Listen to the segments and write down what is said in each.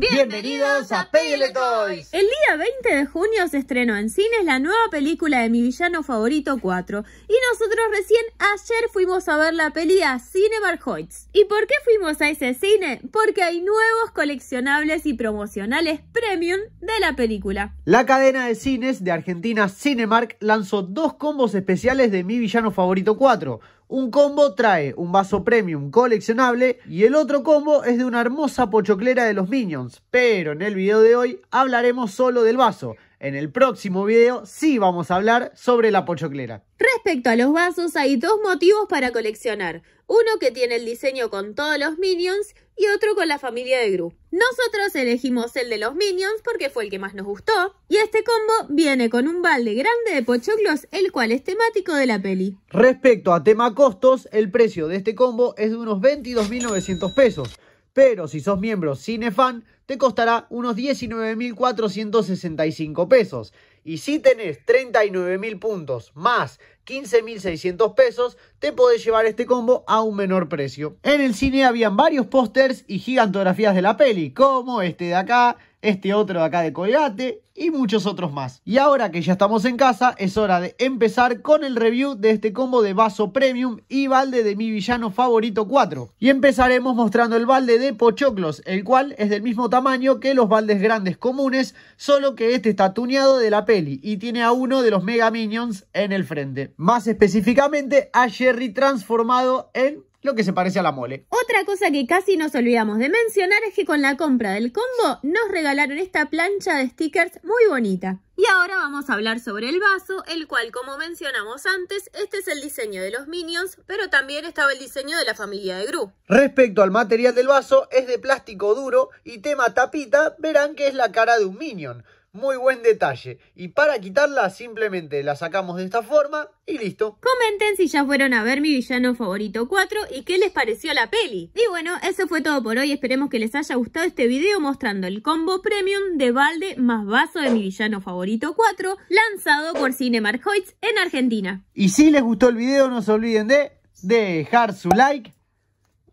Bienvenidos a Pele Toys. El día 20 de junio se estrenó en cines la nueva película de mi villano favorito 4 y nosotros recién ayer fuimos a ver la peli a Cinemark Hoyts. ¿Y por qué fuimos a ese cine? Porque hay nuevos coleccionables y promocionales premium de la película. La cadena de cines de Argentina Cinemark lanzó dos combos especiales de mi villano favorito 4 un combo trae un vaso premium coleccionable y el otro combo es de una hermosa pochoclera de los Minions. Pero en el video de hoy hablaremos solo del vaso. En el próximo video sí vamos a hablar sobre la pochoclera. Respecto a los vasos, hay dos motivos para coleccionar. Uno que tiene el diseño con todos los minions y otro con la familia de Gru. Nosotros elegimos el de los minions porque fue el que más nos gustó. Y este combo viene con un balde grande de pochoclos, el cual es temático de la peli. Respecto a tema costos, el precio de este combo es de unos 22.900 pesos. Pero si sos miembro Cinefan, te costará unos 19.465 pesos. Y si tenés 39.000 puntos más 15.600 pesos, te podés llevar este combo a un menor precio. En el cine habían varios pósters y gigantografías de la peli, como este de acá, este otro de acá de Colgate y muchos otros más. Y ahora que ya estamos en casa, es hora de empezar con el review de este combo de vaso premium y balde de mi villano favorito 4. Y empezaremos mostrando el balde de Pochoclos, el cual es del mismo tamaño que los baldes grandes comunes, solo que este está tuneado de la y tiene a uno de los Mega Minions en el frente. Más específicamente a Jerry transformado en lo que se parece a la mole. Otra cosa que casi nos olvidamos de mencionar es que con la compra del combo nos regalaron esta plancha de stickers muy bonita. Y ahora vamos a hablar sobre el vaso, el cual como mencionamos antes, este es el diseño de los Minions, pero también estaba el diseño de la familia de Gru. Respecto al material del vaso, es de plástico duro y tema tapita, verán que es la cara de un Minion. Muy buen detalle. Y para quitarla simplemente la sacamos de esta forma y listo. Comenten si ya fueron a ver mi villano favorito 4 y qué les pareció la peli. Y bueno, eso fue todo por hoy. Esperemos que les haya gustado este video mostrando el combo premium de balde más vaso de mi villano favorito 4 lanzado por Cinemark Hoyts en Argentina. Y si les gustó el video no se olviden de dejar su like,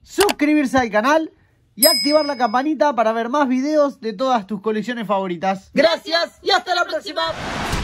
suscribirse al canal y activar la campanita para ver más videos de todas tus colecciones favoritas. Gracias y hasta la próxima.